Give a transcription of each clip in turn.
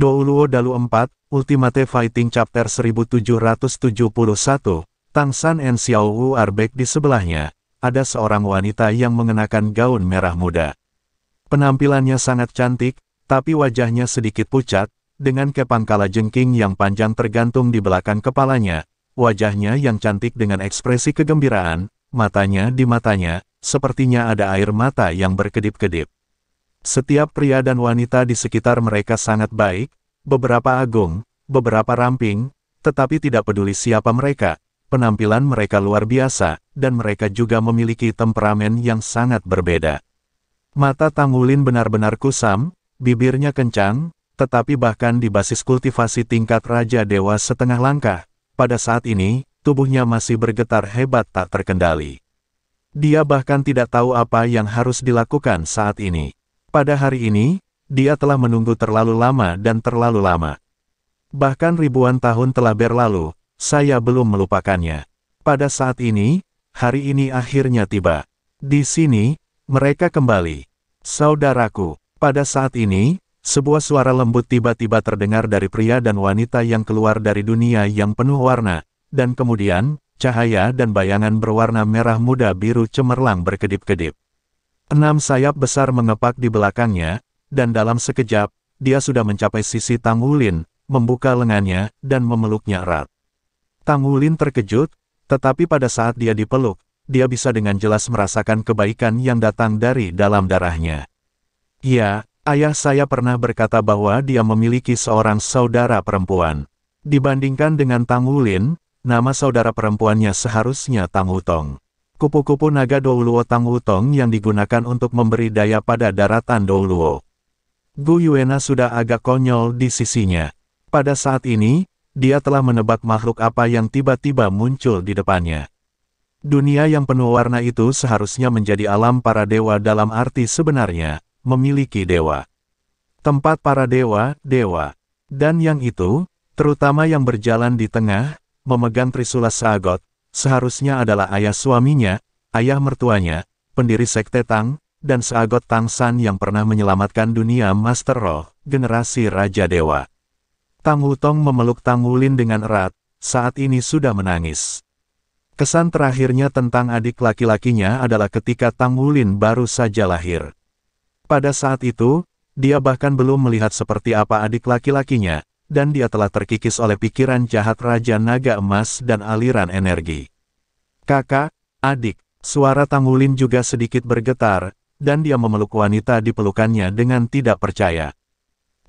Douluo Dalu 4, Ultimate Fighting Chapter 1771, Tang San and Xiao Wu Arbek di sebelahnya, ada seorang wanita yang mengenakan gaun merah muda. Penampilannya sangat cantik, tapi wajahnya sedikit pucat, dengan kepangkala jengking yang panjang tergantung di belakang kepalanya, wajahnya yang cantik dengan ekspresi kegembiraan, matanya di matanya, sepertinya ada air mata yang berkedip-kedip. Setiap pria dan wanita di sekitar mereka sangat baik, beberapa agung, beberapa ramping, tetapi tidak peduli siapa mereka, penampilan mereka luar biasa, dan mereka juga memiliki temperamen yang sangat berbeda. Mata Tangulin benar-benar kusam, bibirnya kencang, tetapi bahkan di basis kultivasi tingkat Raja Dewa setengah langkah, pada saat ini, tubuhnya masih bergetar hebat tak terkendali. Dia bahkan tidak tahu apa yang harus dilakukan saat ini. Pada hari ini, dia telah menunggu terlalu lama dan terlalu lama. Bahkan ribuan tahun telah berlalu, saya belum melupakannya. Pada saat ini, hari ini akhirnya tiba. Di sini, mereka kembali. Saudaraku, pada saat ini, sebuah suara lembut tiba-tiba terdengar dari pria dan wanita yang keluar dari dunia yang penuh warna, dan kemudian, cahaya dan bayangan berwarna merah muda biru cemerlang berkedip-kedip. Enam sayap besar mengepak di belakangnya, dan dalam sekejap, dia sudah mencapai sisi Tang Wulin, membuka lengannya, dan memeluknya erat. Tang Wulin terkejut, tetapi pada saat dia dipeluk, dia bisa dengan jelas merasakan kebaikan yang datang dari dalam darahnya. Ya, ayah saya pernah berkata bahwa dia memiliki seorang saudara perempuan. Dibandingkan dengan Tang Wulin, nama saudara perempuannya seharusnya Tang Wutong kupu-kupu naga Douluo Tang Wutong yang digunakan untuk memberi daya pada daratan Douluo. Gu Yuena sudah agak konyol di sisinya. Pada saat ini, dia telah menebak makhluk apa yang tiba-tiba muncul di depannya. Dunia yang penuh warna itu seharusnya menjadi alam para dewa dalam arti sebenarnya, memiliki dewa. Tempat para dewa, dewa. Dan yang itu, terutama yang berjalan di tengah, memegang Trisula Sagot, seharusnya adalah ayah suaminya, ayah mertuanya, pendiri Sekte Tang, dan seagot Tang San yang pernah menyelamatkan dunia Master Roh, generasi Raja Dewa. Tang Wutong memeluk Tang Wulin dengan erat, saat ini sudah menangis. Kesan terakhirnya tentang adik laki-lakinya adalah ketika Tang Wulin baru saja lahir. Pada saat itu, dia bahkan belum melihat seperti apa adik laki-lakinya, dan dia telah terkikis oleh pikiran jahat Raja Naga Emas dan aliran energi. Kakak, adik, suara Tangulin juga sedikit bergetar, dan dia memeluk wanita di pelukannya dengan tidak percaya.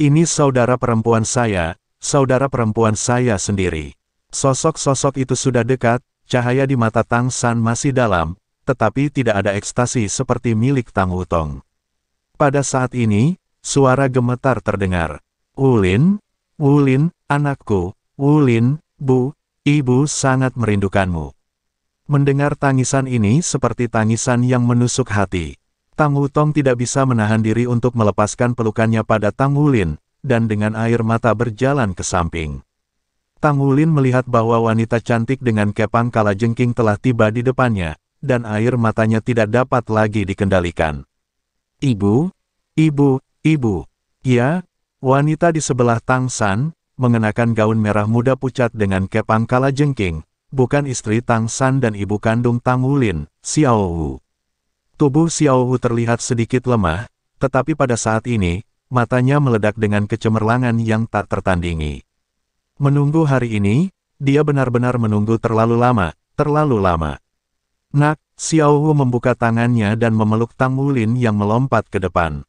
Ini saudara perempuan saya, saudara perempuan saya sendiri. Sosok-sosok itu sudah dekat, cahaya di mata Tang San masih dalam, tetapi tidak ada ekstasi seperti milik Tang Utong. Pada saat ini, suara gemetar terdengar. Ulin, Wulin, anakku, Wulin, Bu, ibu sangat merindukanmu. Mendengar tangisan ini seperti tangisan yang menusuk hati. Tang Wutong tidak bisa menahan diri untuk melepaskan pelukannya pada Tang Wulin, dan dengan air mata berjalan ke samping. Tang Wulin melihat bahwa wanita cantik dengan kepang kala jengking telah tiba di depannya, dan air matanya tidak dapat lagi dikendalikan. Ibu, ibu, ibu, ya, Wanita di sebelah Tang San, mengenakan gaun merah muda pucat dengan kepang kala jengking, bukan istri Tang San dan ibu kandung Tang Wulin, Xiao Wu. Tubuh Xiao Wu terlihat sedikit lemah, tetapi pada saat ini, matanya meledak dengan kecemerlangan yang tak tertandingi. Menunggu hari ini, dia benar-benar menunggu terlalu lama, terlalu lama. Nak, Xiao Wu membuka tangannya dan memeluk Tang Wulin yang melompat ke depan.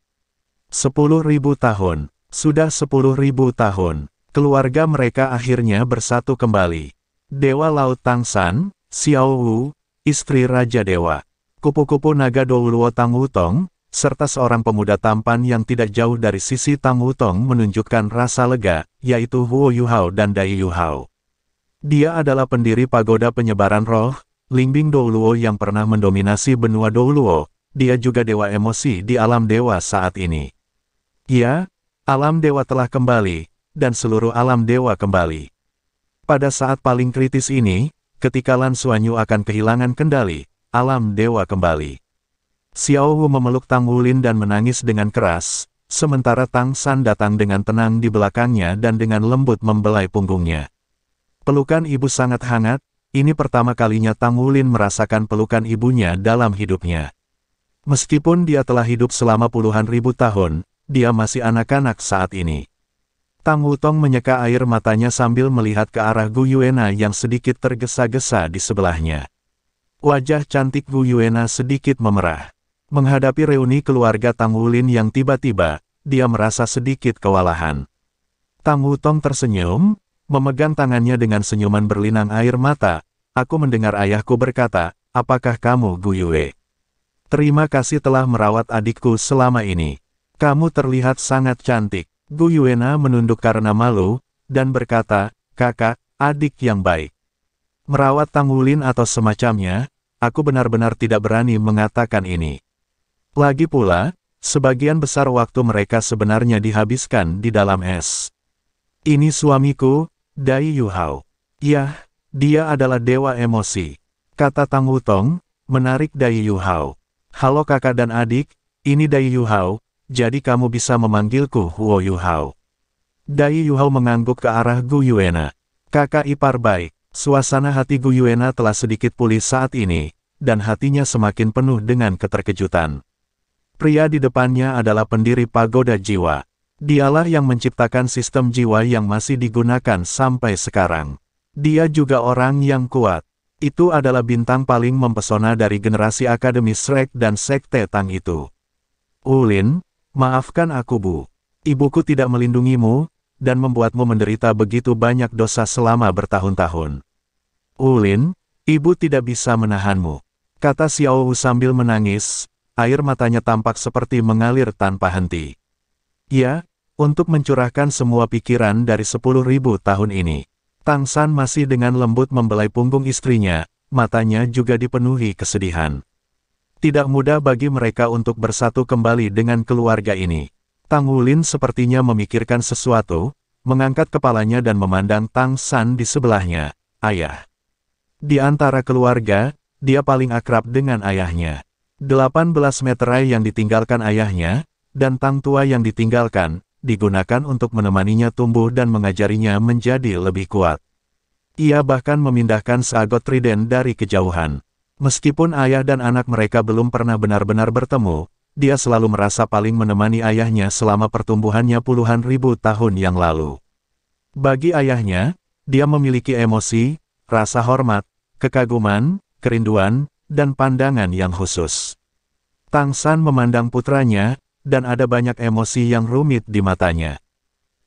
Sepuluh ribu tahun. Sudah sepuluh ribu tahun, keluarga mereka akhirnya bersatu kembali. Dewa Laut Tang San, Xiao Wu, istri Raja Dewa, kupu-kupu naga Douluo Tang Wutong, serta seorang pemuda tampan yang tidak jauh dari sisi Tang Wutong menunjukkan rasa lega, yaitu Huo Yuhao dan Dai Yuhao. Dia adalah pendiri pagoda penyebaran roh, Lingbing Douluo yang pernah mendominasi benua Douluo, dia juga dewa emosi di alam dewa saat ini. Ya, Alam dewa telah kembali, dan seluruh alam dewa kembali. Pada saat paling kritis ini, ketika Lan Suanyu akan kehilangan kendali, alam dewa kembali. Xiao Wu memeluk Tang Wulin dan menangis dengan keras, sementara Tang San datang dengan tenang di belakangnya dan dengan lembut membelai punggungnya. Pelukan ibu sangat hangat, ini pertama kalinya Tang Wulin merasakan pelukan ibunya dalam hidupnya. Meskipun dia telah hidup selama puluhan ribu tahun, dia masih anak-anak saat ini. Tang Wutong menyeka air matanya sambil melihat ke arah Gu Yuena yang sedikit tergesa-gesa di sebelahnya. Wajah cantik Gu Yuena sedikit memerah. Menghadapi reuni keluarga Tang Wulin yang tiba-tiba, dia merasa sedikit kewalahan. Tang Wutong tersenyum, memegang tangannya dengan senyuman berlinang air mata, aku mendengar ayahku berkata, apakah kamu Gu Yue? Terima kasih telah merawat adikku selama ini. Kamu terlihat sangat cantik. Gu Yuena menunduk karena malu, dan berkata, kakak, adik yang baik. Merawat Tang Wulin atau semacamnya, aku benar-benar tidak berani mengatakan ini. Lagi pula, sebagian besar waktu mereka sebenarnya dihabiskan di dalam es. Ini suamiku, Dai Yu Hao. Yah, dia adalah dewa emosi. Kata Tang Wutong, menarik Dai Yu Hao. Halo kakak dan adik, ini Dai Yu Hao jadi kamu bisa memanggilku Huo Hao. Dai Yu Hao mengangguk ke arah Gu Yuena. Kakak ipar baik, suasana hati Gu Yuena telah sedikit pulih saat ini, dan hatinya semakin penuh dengan keterkejutan. Pria di depannya adalah pendiri pagoda jiwa. Dialah yang menciptakan sistem jiwa yang masih digunakan sampai sekarang. Dia juga orang yang kuat. Itu adalah bintang paling mempesona dari generasi Akademi Shrek dan Sekte Tang itu. Ulin, Maafkan aku Bu. Ibuku tidak melindungimu, dan membuatmu menderita begitu banyak dosa selama bertahun-tahun. Ulin, ibu tidak bisa menahanmu. Kata Xiao Wu sambil menangis, air matanya tampak seperti mengalir tanpa henti. Ya, untuk mencurahkan semua pikiran dari sepuluh ribu tahun ini. Tang San masih dengan lembut membelai punggung istrinya, matanya juga dipenuhi kesedihan. Tidak mudah bagi mereka untuk bersatu kembali dengan keluarga ini. Tang Wulin sepertinya memikirkan sesuatu, mengangkat kepalanya dan memandang Tang San di sebelahnya, ayah. Di antara keluarga, dia paling akrab dengan ayahnya. 18 meterai yang ditinggalkan ayahnya, dan Tang Tua yang ditinggalkan, digunakan untuk menemaninya tumbuh dan mengajarinya menjadi lebih kuat. Ia bahkan memindahkan seagot trident dari kejauhan. Meskipun ayah dan anak mereka belum pernah benar-benar bertemu, dia selalu merasa paling menemani ayahnya selama pertumbuhannya puluhan ribu tahun yang lalu. Bagi ayahnya, dia memiliki emosi, rasa hormat, kekaguman, kerinduan, dan pandangan yang khusus. Tang San memandang putranya, dan ada banyak emosi yang rumit di matanya.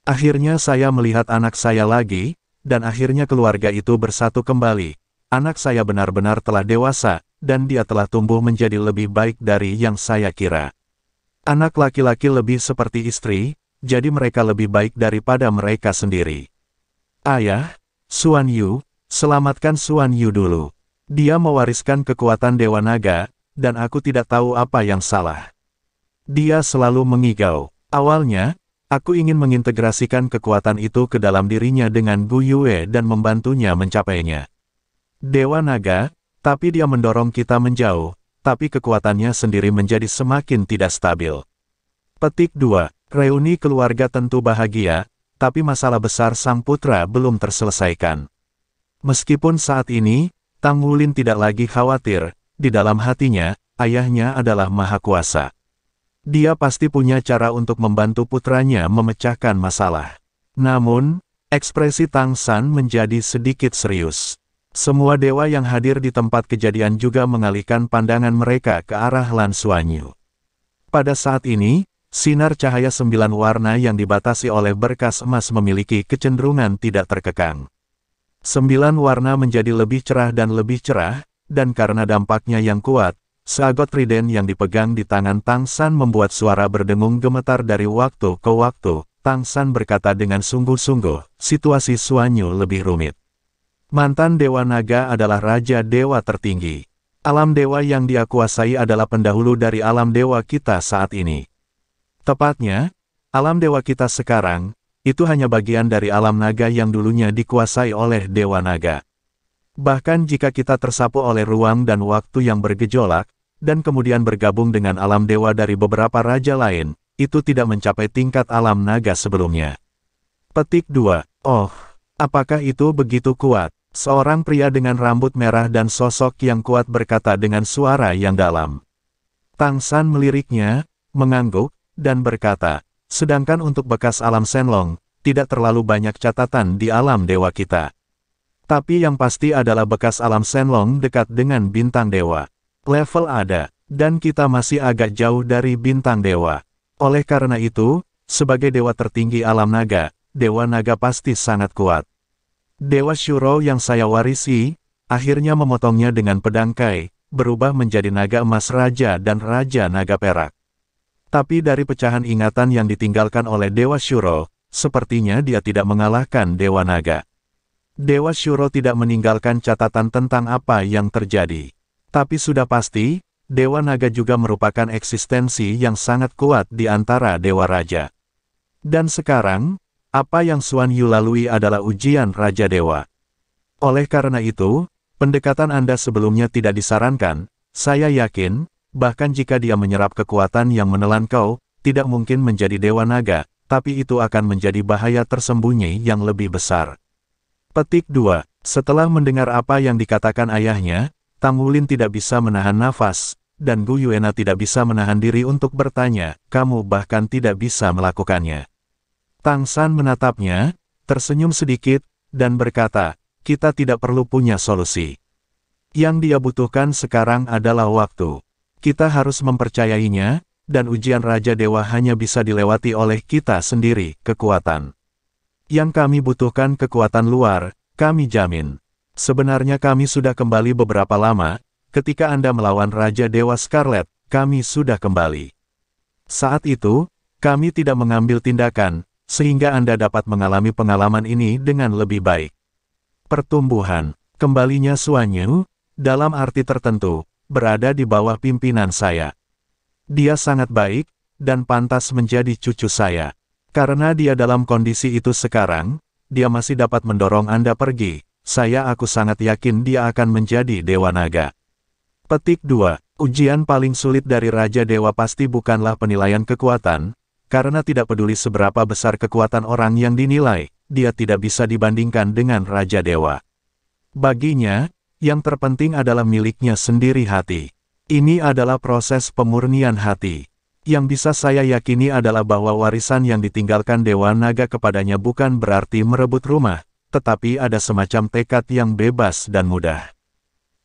Akhirnya saya melihat anak saya lagi, dan akhirnya keluarga itu bersatu kembali, anak saya benar-benar telah dewasa, dan dia telah tumbuh menjadi lebih baik dari yang saya kira. Anak laki-laki lebih seperti istri, jadi mereka lebih baik daripada mereka sendiri. Ayah, Suan Yu, selamatkan Suan Yu dulu. Dia mewariskan kekuatan Dewa Naga, dan aku tidak tahu apa yang salah. Dia selalu mengigau. Awalnya, aku ingin mengintegrasikan kekuatan itu ke dalam dirinya dengan Gu Yue dan membantunya mencapainya. Dewa Naga, tapi dia mendorong kita menjauh, tapi kekuatannya sendiri menjadi semakin tidak stabil. Petik 2. Reuni keluarga tentu bahagia, tapi masalah besar sang putra belum terselesaikan. Meskipun saat ini, Tang Wulin tidak lagi khawatir, di dalam hatinya, ayahnya adalah Maha Kuasa. Dia pasti punya cara untuk membantu putranya memecahkan masalah. Namun, ekspresi Tang San menjadi sedikit serius. Semua dewa yang hadir di tempat kejadian juga mengalihkan pandangan mereka ke arah Lan Suanyu. Pada saat ini, sinar cahaya sembilan warna yang dibatasi oleh berkas emas memiliki kecenderungan tidak terkekang. Sembilan warna menjadi lebih cerah dan lebih cerah, dan karena dampaknya yang kuat, Seagot Riden yang dipegang di tangan Tang San membuat suara berdengung gemetar dari waktu ke waktu. Tang San berkata dengan sungguh-sungguh, situasi Suanyu lebih rumit. Mantan Dewa Naga adalah Raja Dewa tertinggi. Alam Dewa yang dia kuasai adalah pendahulu dari alam Dewa kita saat ini. Tepatnya, alam Dewa kita sekarang, itu hanya bagian dari alam naga yang dulunya dikuasai oleh Dewa Naga. Bahkan jika kita tersapu oleh ruang dan waktu yang bergejolak, dan kemudian bergabung dengan alam dewa dari beberapa raja lain, itu tidak mencapai tingkat alam naga sebelumnya. Petik 2. Oh, apakah itu begitu kuat? Seorang pria dengan rambut merah dan sosok yang kuat berkata dengan suara yang dalam. Tang San meliriknya, mengangguk, dan berkata, sedangkan untuk bekas alam Senlong, tidak terlalu banyak catatan di alam dewa kita. Tapi yang pasti adalah bekas alam Senlong dekat dengan bintang dewa. Level ada, dan kita masih agak jauh dari bintang dewa. Oleh karena itu, sebagai dewa tertinggi alam naga, dewa naga pasti sangat kuat. Dewa Shuro yang saya warisi, akhirnya memotongnya dengan pedang Kai, berubah menjadi naga emas raja dan raja naga perak. Tapi dari pecahan ingatan yang ditinggalkan oleh Dewa Shuro, sepertinya dia tidak mengalahkan Dewa Naga. Dewa Shuro tidak meninggalkan catatan tentang apa yang terjadi. Tapi sudah pasti, Dewa Naga juga merupakan eksistensi yang sangat kuat di antara Dewa Raja. Dan sekarang, apa yang Xuan Yu lalui adalah ujian Raja Dewa. Oleh karena itu, pendekatan Anda sebelumnya tidak disarankan, saya yakin, bahkan jika dia menyerap kekuatan yang menelan kau, tidak mungkin menjadi Dewa Naga, tapi itu akan menjadi bahaya tersembunyi yang lebih besar. Petik 2. Setelah mendengar apa yang dikatakan ayahnya, Tang Wulin tidak bisa menahan nafas, dan Gu Yuena tidak bisa menahan diri untuk bertanya, kamu bahkan tidak bisa melakukannya. Tang San menatapnya, tersenyum sedikit, dan berkata, kita tidak perlu punya solusi. Yang dia butuhkan sekarang adalah waktu. Kita harus mempercayainya, dan ujian Raja Dewa hanya bisa dilewati oleh kita sendiri, kekuatan. Yang kami butuhkan kekuatan luar, kami jamin. Sebenarnya kami sudah kembali beberapa lama, ketika Anda melawan Raja Dewa Scarlet, kami sudah kembali. Saat itu, kami tidak mengambil tindakan, sehingga Anda dapat mengalami pengalaman ini dengan lebih baik. Pertumbuhan, kembalinya Suanyu, dalam arti tertentu, berada di bawah pimpinan saya. Dia sangat baik, dan pantas menjadi cucu saya. Karena dia dalam kondisi itu sekarang, dia masih dapat mendorong Anda pergi, saya aku sangat yakin dia akan menjadi Dewa Naga. Petik 2. Ujian paling sulit dari Raja Dewa pasti bukanlah penilaian kekuatan, karena tidak peduli seberapa besar kekuatan orang yang dinilai, dia tidak bisa dibandingkan dengan Raja Dewa. Baginya, yang terpenting adalah miliknya sendiri hati. Ini adalah proses pemurnian hati. Yang bisa saya yakini adalah bahwa warisan yang ditinggalkan Dewa Naga kepadanya bukan berarti merebut rumah, tetapi ada semacam tekad yang bebas dan mudah.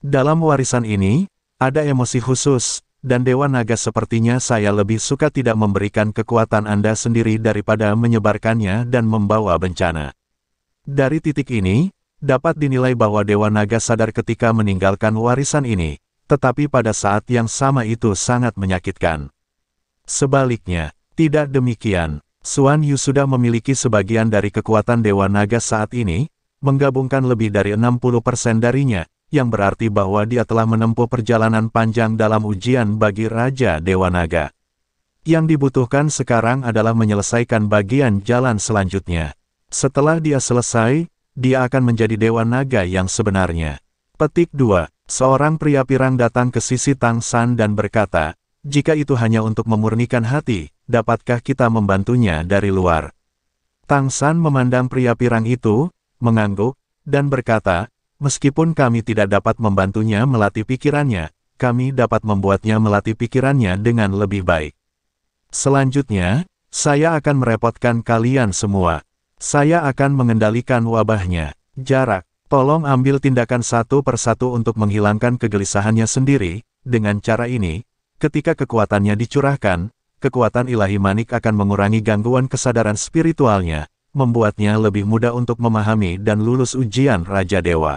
Dalam warisan ini, ada emosi khusus, dan Dewa Naga sepertinya saya lebih suka tidak memberikan kekuatan Anda sendiri daripada menyebarkannya dan membawa bencana. Dari titik ini, dapat dinilai bahwa Dewa Naga sadar ketika meninggalkan warisan ini, tetapi pada saat yang sama itu sangat menyakitkan. Sebaliknya, tidak demikian. Suan Yu sudah memiliki sebagian dari kekuatan Dewa Naga saat ini, menggabungkan lebih dari 60% darinya, yang berarti bahwa dia telah menempuh perjalanan panjang dalam ujian bagi Raja Dewa Naga. Yang dibutuhkan sekarang adalah menyelesaikan bagian jalan selanjutnya. Setelah dia selesai, dia akan menjadi Dewa Naga yang sebenarnya. Petik 2. Seorang pria pirang datang ke sisi Tang San dan berkata, jika itu hanya untuk memurnikan hati, dapatkah kita membantunya dari luar? Tang San memandang pria pirang itu, mengangguk, dan berkata, Meskipun kami tidak dapat membantunya melatih pikirannya, kami dapat membuatnya melatih pikirannya dengan lebih baik. Selanjutnya, saya akan merepotkan kalian semua. Saya akan mengendalikan wabahnya. Jarak, tolong ambil tindakan satu persatu untuk menghilangkan kegelisahannya sendiri, dengan cara ini, ketika kekuatannya dicurahkan, kekuatan ilahi manik akan mengurangi gangguan kesadaran spiritualnya, membuatnya lebih mudah untuk memahami dan lulus ujian Raja Dewa.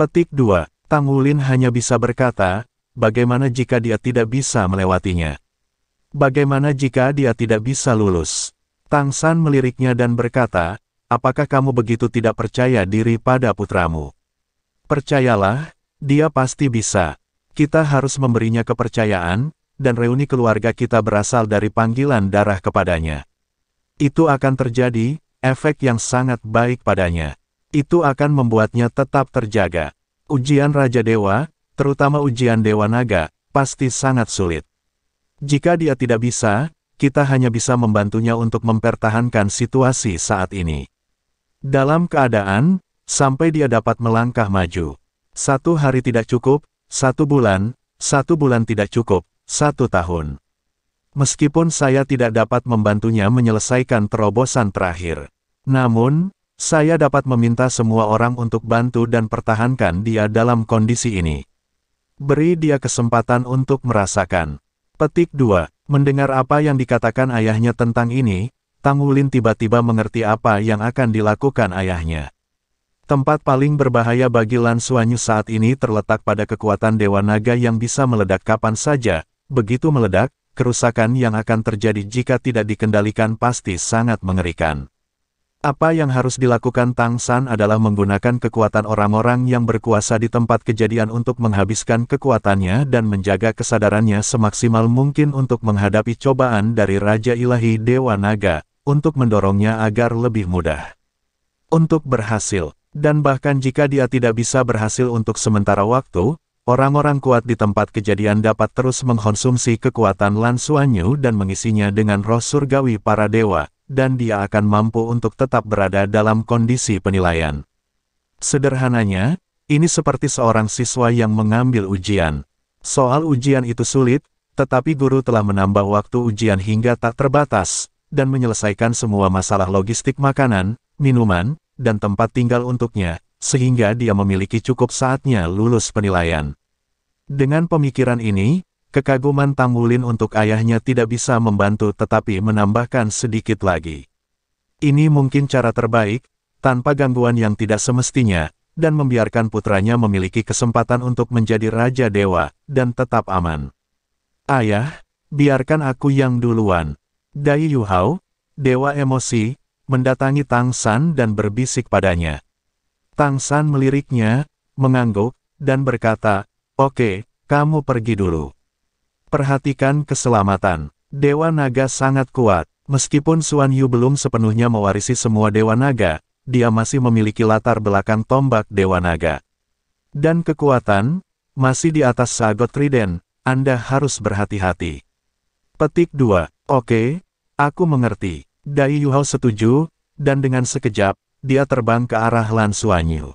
Petik 2. Wulin hanya bisa berkata, bagaimana jika dia tidak bisa melewatinya? Bagaimana jika dia tidak bisa lulus? Tang San meliriknya dan berkata, apakah kamu begitu tidak percaya diri pada putramu? Percayalah, dia pasti bisa. Kita harus memberinya kepercayaan, dan reuni keluarga kita berasal dari panggilan darah kepadanya. Itu akan terjadi, efek yang sangat baik padanya itu akan membuatnya tetap terjaga. Ujian Raja Dewa, terutama ujian Dewa Naga, pasti sangat sulit. Jika dia tidak bisa, kita hanya bisa membantunya untuk mempertahankan situasi saat ini. Dalam keadaan, sampai dia dapat melangkah maju. Satu hari tidak cukup, satu bulan, satu bulan tidak cukup, satu tahun. Meskipun saya tidak dapat membantunya menyelesaikan terobosan terakhir. Namun, saya dapat meminta semua orang untuk bantu dan pertahankan dia dalam kondisi ini. Beri dia kesempatan untuk merasakan. Petik 2. Mendengar apa yang dikatakan ayahnya tentang ini, Tang Wulin tiba-tiba mengerti apa yang akan dilakukan ayahnya. Tempat paling berbahaya bagi Lan Suanyu saat ini terletak pada kekuatan Dewa Naga yang bisa meledak kapan saja. Begitu meledak, kerusakan yang akan terjadi jika tidak dikendalikan pasti sangat mengerikan. Apa yang harus dilakukan Tang San adalah menggunakan kekuatan orang-orang yang berkuasa di tempat kejadian untuk menghabiskan kekuatannya dan menjaga kesadarannya semaksimal mungkin untuk menghadapi cobaan dari Raja Ilahi Dewa Naga, untuk mendorongnya agar lebih mudah. Untuk berhasil, dan bahkan jika dia tidak bisa berhasil untuk sementara waktu, orang-orang kuat di tempat kejadian dapat terus mengkonsumsi kekuatan Lan Suanyu dan mengisinya dengan roh surgawi para dewa, dan dia akan mampu untuk tetap berada dalam kondisi penilaian. Sederhananya, ini seperti seorang siswa yang mengambil ujian. Soal ujian itu sulit, tetapi guru telah menambah waktu ujian hingga tak terbatas, dan menyelesaikan semua masalah logistik makanan, minuman, dan tempat tinggal untuknya, sehingga dia memiliki cukup saatnya lulus penilaian. Dengan pemikiran ini, Kekaguman Tang Wulin untuk ayahnya tidak bisa membantu tetapi menambahkan sedikit lagi. Ini mungkin cara terbaik, tanpa gangguan yang tidak semestinya, dan membiarkan putranya memiliki kesempatan untuk menjadi Raja Dewa, dan tetap aman. Ayah, biarkan aku yang duluan. Dai Hao, Dewa Emosi, mendatangi Tang San dan berbisik padanya. Tang San meliriknya, mengangguk, dan berkata, Oke, kamu pergi dulu. Perhatikan keselamatan. Dewa Naga sangat kuat. Meskipun Suan Yu belum sepenuhnya mewarisi semua Dewa Naga, dia masih memiliki latar belakang tombak Dewa Naga. Dan kekuatan, masih di atas Sagot Triden, Anda harus berhati-hati. Petik 2. Oke, aku mengerti. Dai Yuhao setuju, dan dengan sekejap, dia terbang ke arah Lan Suan Yu.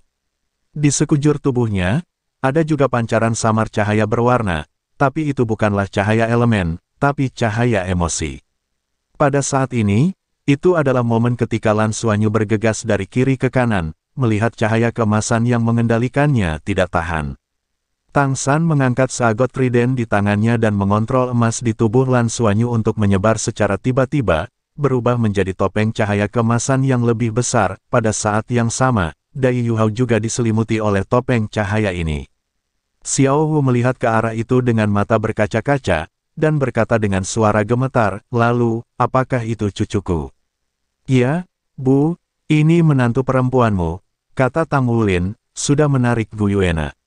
Di sekujur tubuhnya, ada juga pancaran samar cahaya berwarna, tapi itu bukanlah cahaya elemen, tapi cahaya emosi. Pada saat ini, itu adalah momen ketika Lan bergegas dari kiri ke kanan, melihat cahaya kemasan yang mengendalikannya tidak tahan. Tang San mengangkat sagot Trident di tangannya dan mengontrol emas di tubuh Lan untuk menyebar secara tiba-tiba, berubah menjadi topeng cahaya kemasan yang lebih besar. Pada saat yang sama, Dai Yuhao juga diselimuti oleh topeng cahaya ini. Xiao Hu melihat ke arah itu dengan mata berkaca-kaca, dan berkata dengan suara gemetar, lalu, apakah itu cucuku? Ya, Bu, ini menantu perempuanmu, kata Tang Wulin, sudah menarik Yuena.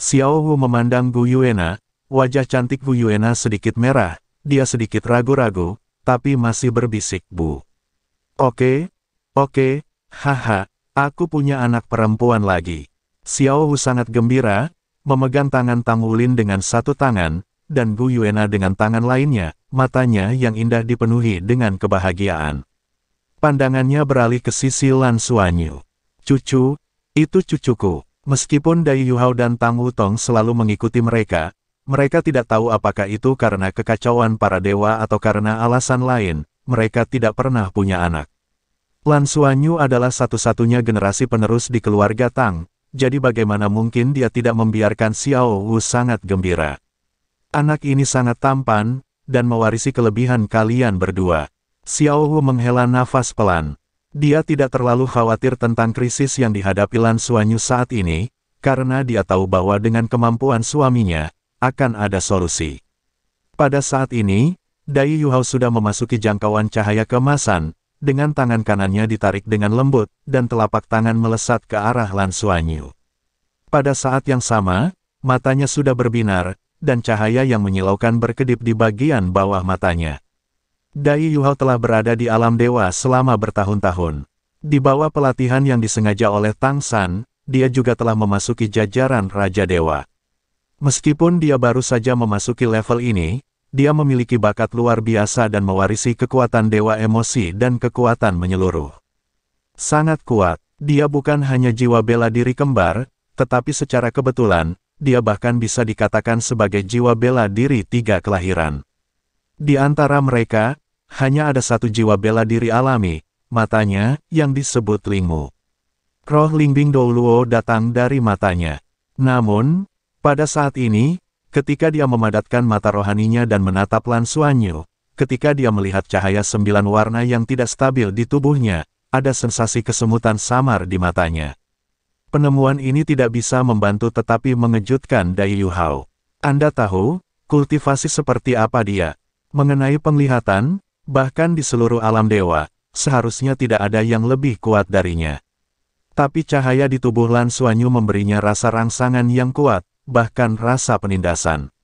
Xiao Hu memandang Yuena, wajah cantik Yuena sedikit merah, dia sedikit ragu-ragu, tapi masih berbisik Bu. Oke, oke, haha, aku punya anak perempuan lagi. Xiao Hu sangat gembira, memegang tangan Tang Ulin dengan satu tangan, dan Gu Yuena dengan tangan lainnya, matanya yang indah dipenuhi dengan kebahagiaan. Pandangannya beralih ke sisi Lan Suanyu. Cucu, itu cucuku. Meskipun Dai Yuhao dan Tang Wutong selalu mengikuti mereka, mereka tidak tahu apakah itu karena kekacauan para dewa atau karena alasan lain, mereka tidak pernah punya anak. Lan Suanyu adalah satu-satunya generasi penerus di keluarga Tang, jadi bagaimana mungkin dia tidak membiarkan Xiao Wu sangat gembira. Anak ini sangat tampan, dan mewarisi kelebihan kalian berdua. Xiao Wu menghela nafas pelan. Dia tidak terlalu khawatir tentang krisis yang dihadapi Lan Suanyu saat ini, karena dia tahu bahwa dengan kemampuan suaminya, akan ada solusi. Pada saat ini, Dai Yuhao sudah memasuki jangkauan cahaya kemasan, dengan tangan kanannya ditarik dengan lembut, dan telapak tangan melesat ke arah Lan Suanyu. Pada saat yang sama, matanya sudah berbinar, dan cahaya yang menyilaukan berkedip di bagian bawah matanya. Dai Yuhao telah berada di alam dewa selama bertahun-tahun. Di bawah pelatihan yang disengaja oleh Tang San, dia juga telah memasuki jajaran Raja Dewa. Meskipun dia baru saja memasuki level ini, dia memiliki bakat luar biasa dan mewarisi kekuatan dewa emosi dan kekuatan menyeluruh. Sangat kuat, dia bukan hanya jiwa bela diri kembar, tetapi secara kebetulan, dia bahkan bisa dikatakan sebagai jiwa bela diri tiga kelahiran. Di antara mereka, hanya ada satu jiwa bela diri alami, matanya, yang disebut Lingmu. Roh Lingbing Douluo datang dari matanya. Namun, pada saat ini, Ketika dia memadatkan mata rohaninya dan menatap Lan Suanyu, ketika dia melihat cahaya sembilan warna yang tidak stabil di tubuhnya, ada sensasi kesemutan samar di matanya. Penemuan ini tidak bisa membantu tetapi mengejutkan Dai Yu Hao. Anda tahu, kultivasi seperti apa dia? Mengenai penglihatan, bahkan di seluruh alam dewa, seharusnya tidak ada yang lebih kuat darinya. Tapi cahaya di tubuh Lan Suanyu memberinya rasa rangsangan yang kuat, bahkan rasa penindasan.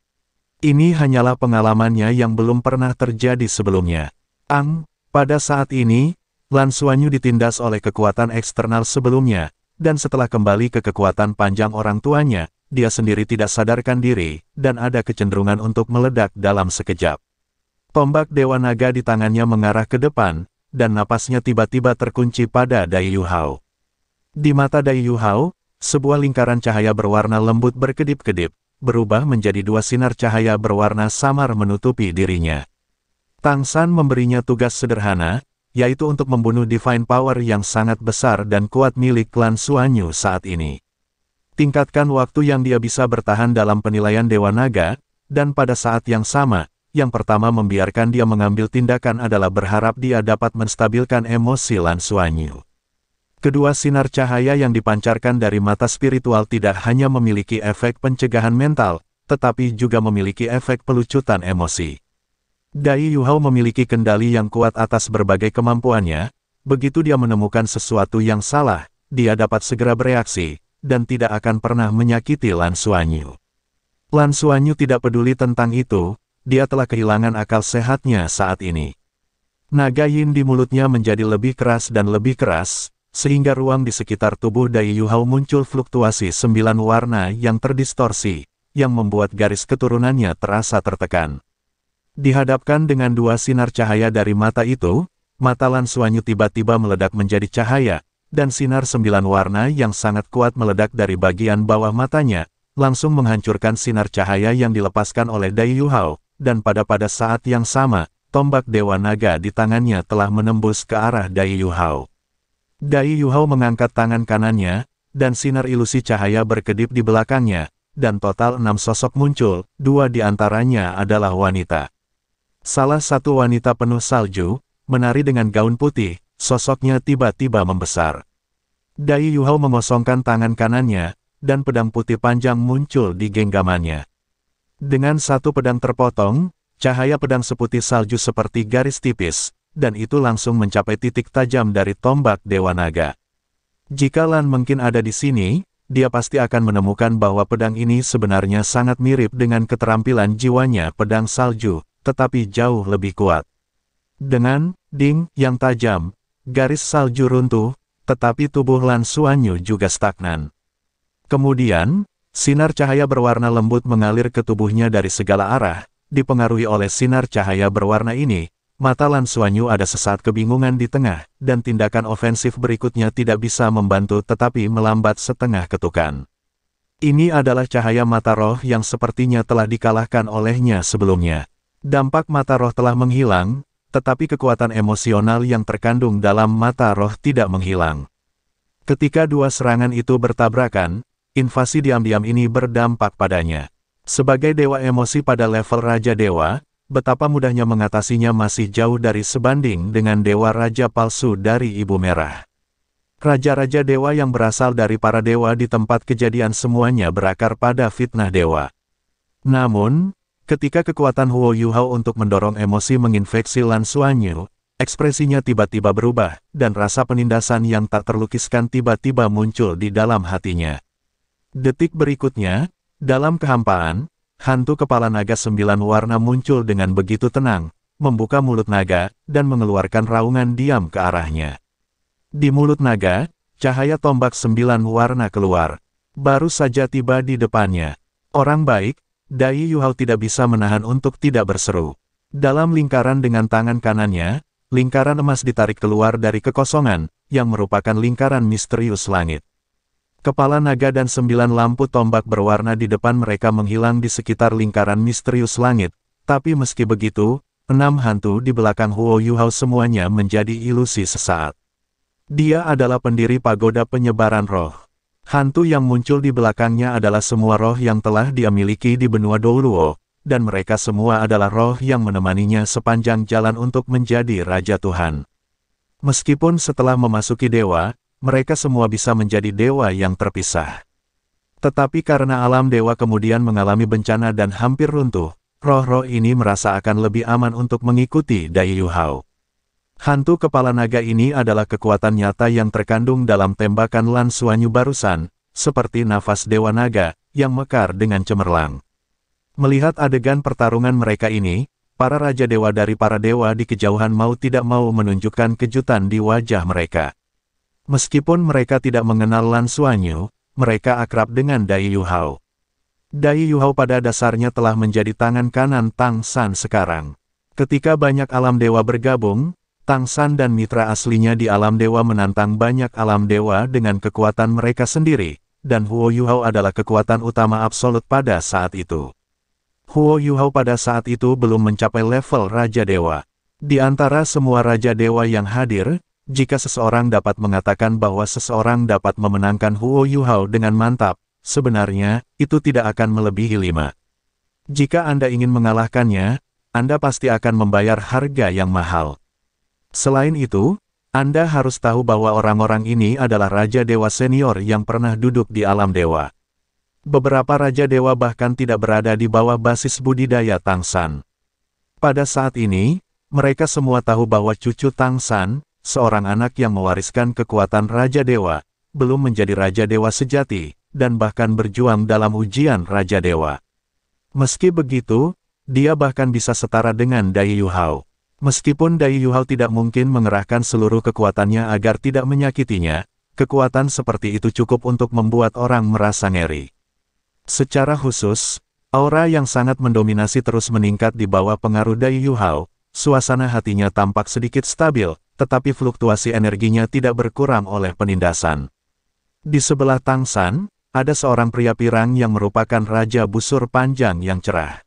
Ini hanyalah pengalamannya yang belum pernah terjadi sebelumnya. Ang, pada saat ini, Lan Suanyu ditindas oleh kekuatan eksternal sebelumnya, dan setelah kembali ke kekuatan panjang orang tuanya, dia sendiri tidak sadarkan diri, dan ada kecenderungan untuk meledak dalam sekejap. Tombak Dewa Naga di tangannya mengarah ke depan, dan napasnya tiba-tiba terkunci pada Dai Yu Hao. Di mata Dai Yu Hao sebuah lingkaran cahaya berwarna lembut berkedip-kedip, berubah menjadi dua sinar cahaya berwarna samar menutupi dirinya. Tang San memberinya tugas sederhana, yaitu untuk membunuh Divine Power yang sangat besar dan kuat milik klan Suanyu saat ini. Tingkatkan waktu yang dia bisa bertahan dalam penilaian Dewa Naga, dan pada saat yang sama, yang pertama membiarkan dia mengambil tindakan adalah berharap dia dapat menstabilkan emosi Lan Suanyu. Kedua sinar cahaya yang dipancarkan dari mata spiritual tidak hanya memiliki efek pencegahan mental, tetapi juga memiliki efek pelucutan emosi. Dai Yuhao memiliki kendali yang kuat atas berbagai kemampuannya, begitu dia menemukan sesuatu yang salah, dia dapat segera bereaksi, dan tidak akan pernah menyakiti Lan Suanyu. Lan Suanyu tidak peduli tentang itu, dia telah kehilangan akal sehatnya saat ini. Naga Yin di mulutnya menjadi lebih keras dan lebih keras, sehingga ruang di sekitar tubuh Dai Hao muncul fluktuasi sembilan warna yang terdistorsi, yang membuat garis keturunannya terasa tertekan. Dihadapkan dengan dua sinar cahaya dari mata itu, mata Lan Suanyu tiba-tiba meledak menjadi cahaya, dan sinar sembilan warna yang sangat kuat meledak dari bagian bawah matanya, langsung menghancurkan sinar cahaya yang dilepaskan oleh Dai Hao. dan pada pada saat yang sama, tombak Dewa Naga di tangannya telah menembus ke arah Dai Hao. Dai Yuhao mengangkat tangan kanannya, dan sinar ilusi cahaya berkedip di belakangnya, dan total enam sosok muncul, dua di antaranya adalah wanita. Salah satu wanita penuh salju, menari dengan gaun putih, sosoknya tiba-tiba membesar. Dai Yuhao mengosongkan tangan kanannya, dan pedang putih panjang muncul di genggamannya. Dengan satu pedang terpotong, cahaya pedang seputih salju seperti garis tipis, dan itu langsung mencapai titik tajam dari tombak Dewa Naga. Jika Lan mungkin ada di sini, dia pasti akan menemukan bahwa pedang ini sebenarnya sangat mirip dengan keterampilan jiwanya pedang salju, tetapi jauh lebih kuat. Dengan ding yang tajam, garis salju runtuh, tetapi tubuh Lan Suanyu juga stagnan. Kemudian, sinar cahaya berwarna lembut mengalir ke tubuhnya dari segala arah, dipengaruhi oleh sinar cahaya berwarna ini, Mata Lan Suanyu ada sesaat kebingungan di tengah, dan tindakan ofensif berikutnya tidak bisa membantu tetapi melambat setengah ketukan. Ini adalah cahaya mata roh yang sepertinya telah dikalahkan olehnya sebelumnya. Dampak mata roh telah menghilang, tetapi kekuatan emosional yang terkandung dalam mata roh tidak menghilang. Ketika dua serangan itu bertabrakan, invasi diam-diam ini berdampak padanya. Sebagai dewa emosi pada level Raja Dewa, betapa mudahnya mengatasinya masih jauh dari sebanding dengan dewa raja palsu dari Ibu Merah. Raja-raja dewa yang berasal dari para dewa di tempat kejadian semuanya berakar pada fitnah dewa. Namun, ketika kekuatan Huo Hao untuk mendorong emosi menginfeksi Lan Suanyu, ekspresinya tiba-tiba berubah, dan rasa penindasan yang tak terlukiskan tiba-tiba muncul di dalam hatinya. Detik berikutnya, dalam kehampaan, hantu kepala naga sembilan warna muncul dengan begitu tenang, membuka mulut naga, dan mengeluarkan raungan diam ke arahnya. Di mulut naga, cahaya tombak sembilan warna keluar. Baru saja tiba di depannya. Orang baik, Dai Yuhao tidak bisa menahan untuk tidak berseru. Dalam lingkaran dengan tangan kanannya, lingkaran emas ditarik keluar dari kekosongan, yang merupakan lingkaran misterius langit. Kepala naga dan sembilan lampu tombak berwarna di depan mereka menghilang di sekitar lingkaran misterius langit, tapi meski begitu, enam hantu di belakang Huo Yuhao semuanya menjadi ilusi sesaat. Dia adalah pendiri pagoda penyebaran roh. Hantu yang muncul di belakangnya adalah semua roh yang telah dia miliki di benua Douluo, dan mereka semua adalah roh yang menemaninya sepanjang jalan untuk menjadi Raja Tuhan. Meskipun setelah memasuki dewa, mereka semua bisa menjadi dewa yang terpisah. Tetapi karena alam dewa kemudian mengalami bencana dan hampir runtuh, roh-roh ini merasa akan lebih aman untuk mengikuti Dai Hao. Hantu kepala naga ini adalah kekuatan nyata yang terkandung dalam tembakan Lan Suanyu barusan, seperti nafas dewa naga, yang mekar dengan cemerlang. Melihat adegan pertarungan mereka ini, para raja dewa dari para dewa di kejauhan mau tidak mau menunjukkan kejutan di wajah mereka. Meskipun mereka tidak mengenal Lan Xuanyu, mereka akrab dengan Dai Hao. Dai Hao pada dasarnya telah menjadi tangan kanan Tang San sekarang. Ketika banyak alam dewa bergabung, Tang San dan mitra aslinya di alam dewa menantang banyak alam dewa dengan kekuatan mereka sendiri, dan Huo Yu Hao adalah kekuatan utama absolut pada saat itu. Huo Yu Hao pada saat itu belum mencapai level Raja Dewa. Di antara semua Raja Dewa yang hadir, jika seseorang dapat mengatakan bahwa seseorang dapat memenangkan Huo Yuhao dengan mantap, sebenarnya, itu tidak akan melebihi lima. Jika Anda ingin mengalahkannya, Anda pasti akan membayar harga yang mahal. Selain itu, Anda harus tahu bahwa orang-orang ini adalah Raja Dewa Senior yang pernah duduk di alam dewa. Beberapa Raja Dewa bahkan tidak berada di bawah basis budidaya Tang San. Pada saat ini, mereka semua tahu bahwa cucu Tang San seorang anak yang mewariskan kekuatan Raja Dewa, belum menjadi Raja Dewa sejati, dan bahkan berjuang dalam ujian Raja Dewa. Meski begitu, dia bahkan bisa setara dengan Dai Yuhao. Meskipun Dai Yuhao tidak mungkin mengerahkan seluruh kekuatannya agar tidak menyakitinya, kekuatan seperti itu cukup untuk membuat orang merasa ngeri. Secara khusus, aura yang sangat mendominasi terus meningkat di bawah pengaruh Dai Yuhao, suasana hatinya tampak sedikit stabil, tetapi fluktuasi energinya tidak berkurang oleh penindasan. Di sebelah Tang San, ada seorang pria pirang yang merupakan Raja Busur Panjang yang cerah.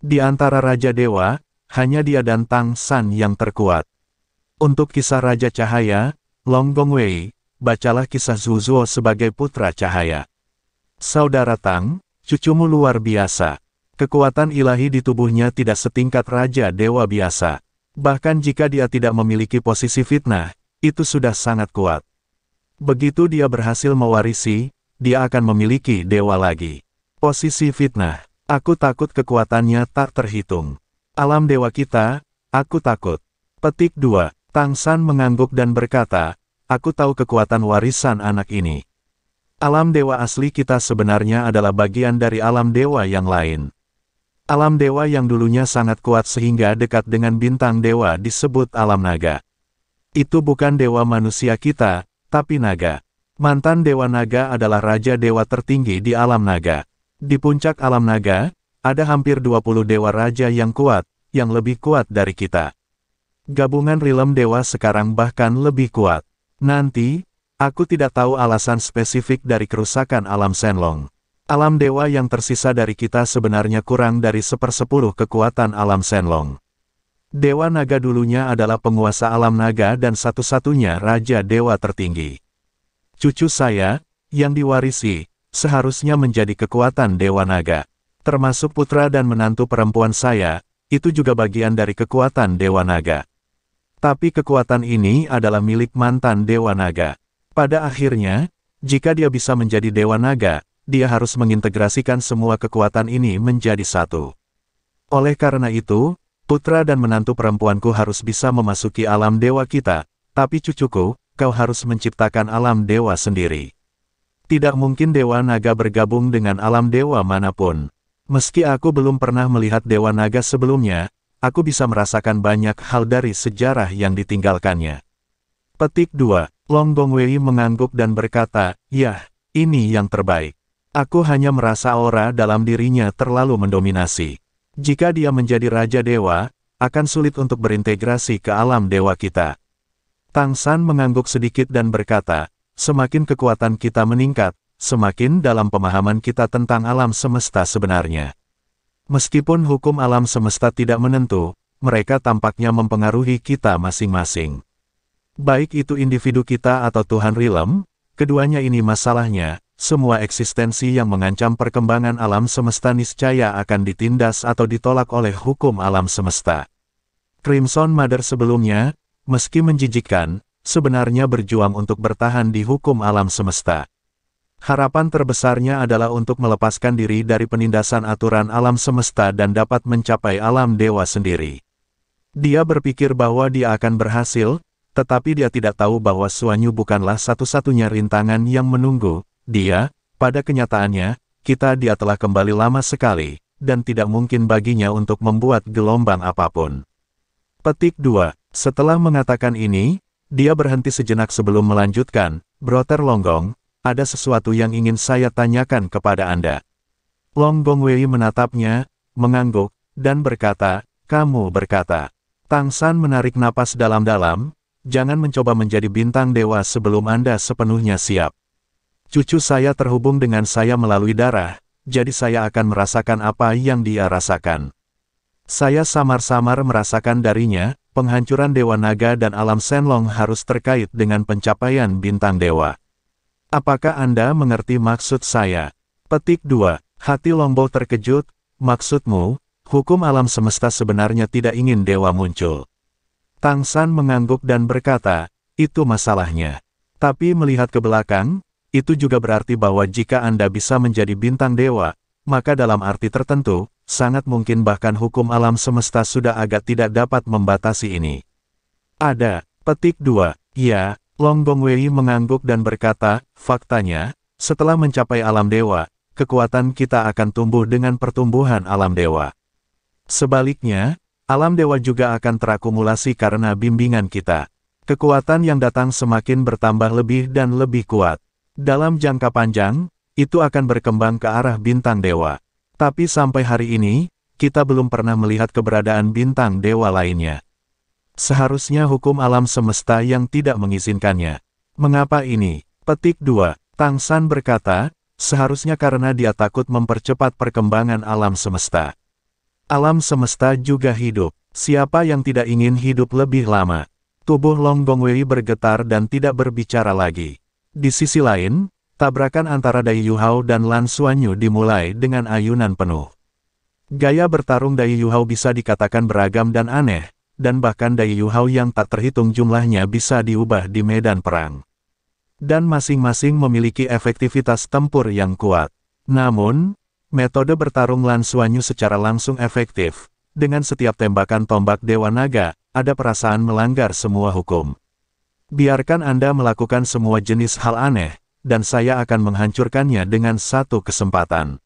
Di antara Raja Dewa, hanya dia dan Tang San yang terkuat. Untuk kisah Raja Cahaya, Long Gong Wei bacalah kisah Zuzuo sebagai putra cahaya. Saudara Tang, cucumu luar biasa. Kekuatan ilahi di tubuhnya tidak setingkat Raja Dewa biasa. Bahkan jika dia tidak memiliki posisi fitnah, itu sudah sangat kuat. Begitu dia berhasil mewarisi, dia akan memiliki dewa lagi. Posisi fitnah, aku takut kekuatannya tak terhitung. Alam dewa kita, aku takut. Petik 2, Tang San mengangguk dan berkata, aku tahu kekuatan warisan anak ini. Alam dewa asli kita sebenarnya adalah bagian dari alam dewa yang lain. Alam dewa yang dulunya sangat kuat sehingga dekat dengan bintang dewa disebut alam naga. Itu bukan dewa manusia kita, tapi naga. Mantan dewa naga adalah raja dewa tertinggi di alam naga. Di puncak alam naga, ada hampir 20 dewa raja yang kuat, yang lebih kuat dari kita. Gabungan rilem dewa sekarang bahkan lebih kuat. Nanti, aku tidak tahu alasan spesifik dari kerusakan alam Senlong. Alam dewa yang tersisa dari kita sebenarnya kurang dari sepersepuluh kekuatan alam Senlong. Dewa naga dulunya adalah penguasa alam naga dan satu-satunya raja dewa tertinggi. Cucu saya, yang diwarisi, seharusnya menjadi kekuatan dewa naga. Termasuk putra dan menantu perempuan saya, itu juga bagian dari kekuatan dewa naga. Tapi kekuatan ini adalah milik mantan dewa naga. Pada akhirnya, jika dia bisa menjadi dewa naga, dia harus mengintegrasikan semua kekuatan ini menjadi satu. Oleh karena itu, putra dan menantu perempuanku harus bisa memasuki alam dewa kita, tapi cucuku, kau harus menciptakan alam dewa sendiri. Tidak mungkin dewa naga bergabung dengan alam dewa manapun. Meski aku belum pernah melihat dewa naga sebelumnya, aku bisa merasakan banyak hal dari sejarah yang ditinggalkannya. Petik 2, Long Wei mengangguk dan berkata, Yah, ini yang terbaik. Aku hanya merasa aura dalam dirinya terlalu mendominasi. Jika dia menjadi Raja Dewa, akan sulit untuk berintegrasi ke alam dewa kita. Tang San mengangguk sedikit dan berkata, semakin kekuatan kita meningkat, semakin dalam pemahaman kita tentang alam semesta sebenarnya. Meskipun hukum alam semesta tidak menentu, mereka tampaknya mempengaruhi kita masing-masing. Baik itu individu kita atau Tuhan Rilem, keduanya ini masalahnya, semua eksistensi yang mengancam perkembangan alam semesta niscaya akan ditindas atau ditolak oleh hukum alam semesta. Crimson Mother sebelumnya, meski menjijikkan, sebenarnya berjuang untuk bertahan di hukum alam semesta. Harapan terbesarnya adalah untuk melepaskan diri dari penindasan aturan alam semesta dan dapat mencapai alam dewa sendiri. Dia berpikir bahwa dia akan berhasil, tetapi dia tidak tahu bahwa Suanyu bukanlah satu-satunya rintangan yang menunggu, dia, pada kenyataannya, kita dia telah kembali lama sekali, dan tidak mungkin baginya untuk membuat gelombang apapun. Petik 2. Setelah mengatakan ini, dia berhenti sejenak sebelum melanjutkan, Broter Longgong, ada sesuatu yang ingin saya tanyakan kepada Anda. Longgong Wei menatapnya, mengangguk, dan berkata, kamu berkata. Tang San menarik napas dalam-dalam, jangan mencoba menjadi bintang dewa sebelum Anda sepenuhnya siap. Cucu saya terhubung dengan saya melalui darah, jadi saya akan merasakan apa yang dia rasakan. Saya samar-samar merasakan darinya, penghancuran Dewa Naga dan alam Senlong harus terkait dengan pencapaian bintang dewa. Apakah Anda mengerti maksud saya? Petik 2. Hati Longbo terkejut, maksudmu, hukum alam semesta sebenarnya tidak ingin dewa muncul. Tang San mengangguk dan berkata, itu masalahnya. Tapi melihat ke belakang, itu juga berarti bahwa jika Anda bisa menjadi bintang dewa, maka dalam arti tertentu, sangat mungkin bahkan hukum alam semesta sudah agak tidak dapat membatasi ini. Ada, petik dua, ya, Long Bong Wei mengangguk dan berkata, faktanya, setelah mencapai alam dewa, kekuatan kita akan tumbuh dengan pertumbuhan alam dewa. Sebaliknya, alam dewa juga akan terakumulasi karena bimbingan kita. Kekuatan yang datang semakin bertambah lebih dan lebih kuat. Dalam jangka panjang, itu akan berkembang ke arah bintang dewa. Tapi sampai hari ini, kita belum pernah melihat keberadaan bintang dewa lainnya. Seharusnya hukum alam semesta yang tidak mengizinkannya. Mengapa ini? Petik 2. Tang San berkata, seharusnya karena dia takut mempercepat perkembangan alam semesta. Alam semesta juga hidup. Siapa yang tidak ingin hidup lebih lama? Tubuh Long Gong Wei bergetar dan tidak berbicara lagi. Di sisi lain, tabrakan antara Dai Yuhao dan Lan Xuanyu dimulai dengan ayunan penuh. Gaya bertarung Dai Yuhao bisa dikatakan beragam dan aneh, dan bahkan Dai Yuhao yang tak terhitung jumlahnya bisa diubah di medan perang. Dan masing-masing memiliki efektivitas tempur yang kuat. Namun, metode bertarung Lan Xuanyu secara langsung efektif, dengan setiap tembakan tombak Dewa Naga, ada perasaan melanggar semua hukum. Biarkan Anda melakukan semua jenis hal aneh, dan saya akan menghancurkannya dengan satu kesempatan.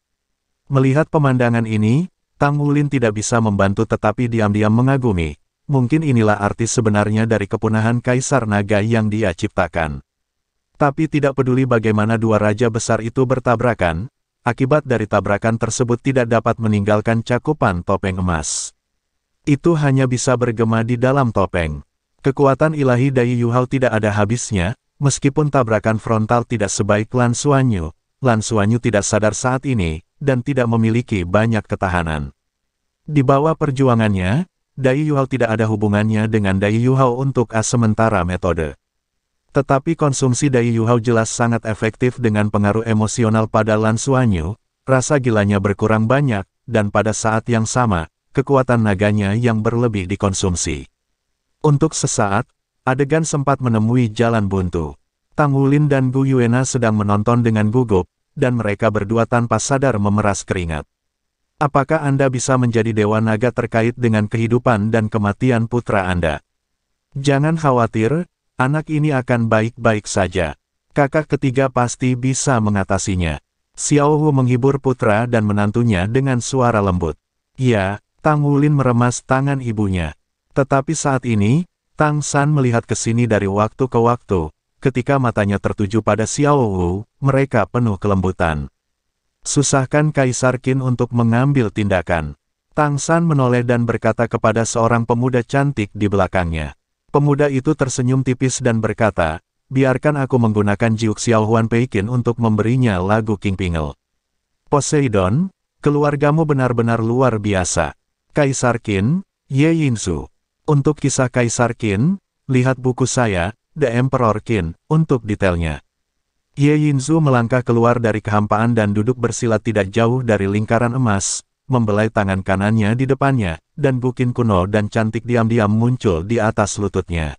Melihat pemandangan ini, Tang Wulin tidak bisa membantu tetapi diam-diam mengagumi. Mungkin inilah arti sebenarnya dari kepunahan Kaisar Naga yang dia ciptakan. Tapi tidak peduli bagaimana dua raja besar itu bertabrakan, akibat dari tabrakan tersebut tidak dapat meninggalkan cakupan topeng emas. Itu hanya bisa bergema di dalam topeng. Kekuatan ilahi Dai Yuhao tidak ada habisnya, meskipun tabrakan frontal tidak sebaik Lan Suanyu, Lan Suanyu tidak sadar saat ini, dan tidak memiliki banyak ketahanan. Di bawah perjuangannya, Dai Yuhao tidak ada hubungannya dengan Dai Yuhao untuk A sementara metode. Tetapi konsumsi Dai Yuhao jelas sangat efektif dengan pengaruh emosional pada Lan Suanyu, rasa gilanya berkurang banyak, dan pada saat yang sama, kekuatan naganya yang berlebih dikonsumsi. Untuk sesaat, adegan sempat menemui jalan buntu. Tang Wulin dan Gu Yuena sedang menonton dengan gugup, dan mereka berdua tanpa sadar memeras keringat. Apakah Anda bisa menjadi Dewa Naga terkait dengan kehidupan dan kematian putra Anda? Jangan khawatir, anak ini akan baik-baik saja. Kakak ketiga pasti bisa mengatasinya. Xiao Hu menghibur putra dan menantunya dengan suara lembut. Ya, Tang Wulin meremas tangan ibunya. Tetapi saat ini, Tang San melihat ke sini dari waktu ke waktu, ketika matanya tertuju pada Xiao Wu, mereka penuh kelembutan. Susahkan Kaisar Qin untuk mengambil tindakan. Tang San menoleh dan berkata kepada seorang pemuda cantik di belakangnya. Pemuda itu tersenyum tipis dan berkata, biarkan aku menggunakan Jiuk Xiao Huan Pei Qin untuk memberinya lagu King Pingel. Poseidon, keluargamu benar-benar luar biasa. Kaisar Qin, Ye Yin Yinsu. Untuk kisah Kaisar Qin, lihat buku saya, The Emperor Qin, untuk detailnya. Ye Yinzu melangkah keluar dari kehampaan dan duduk bersila tidak jauh dari lingkaran emas, membelai tangan kanannya di depannya, dan bukin kuno dan cantik diam-diam muncul di atas lututnya.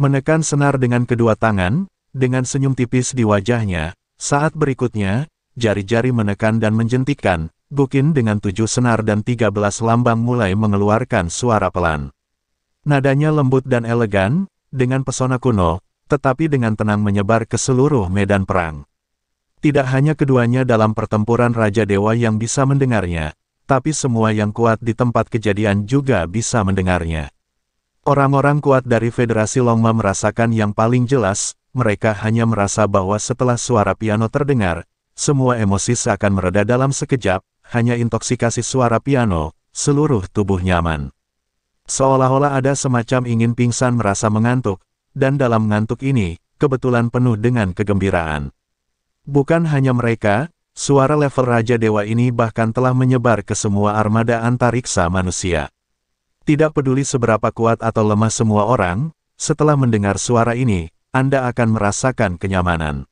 Menekan senar dengan kedua tangan, dengan senyum tipis di wajahnya, saat berikutnya, jari-jari menekan dan menjentikkan, bukin dengan tujuh senar dan tiga belas lambang mulai mengeluarkan suara pelan. Nadanya lembut dan elegan, dengan pesona kuno, tetapi dengan tenang menyebar ke seluruh medan perang. Tidak hanya keduanya dalam pertempuran Raja Dewa yang bisa mendengarnya, tapi semua yang kuat di tempat kejadian juga bisa mendengarnya. Orang-orang kuat dari Federasi Longma merasakan yang paling jelas, mereka hanya merasa bahwa setelah suara piano terdengar, semua emosi seakan mereda dalam sekejap, hanya intoksikasi suara piano, seluruh tubuh nyaman. Seolah-olah ada semacam ingin pingsan merasa mengantuk, dan dalam ngantuk ini, kebetulan penuh dengan kegembiraan. Bukan hanya mereka, suara level Raja Dewa ini bahkan telah menyebar ke semua armada antariksa manusia. Tidak peduli seberapa kuat atau lemah semua orang, setelah mendengar suara ini, Anda akan merasakan kenyamanan.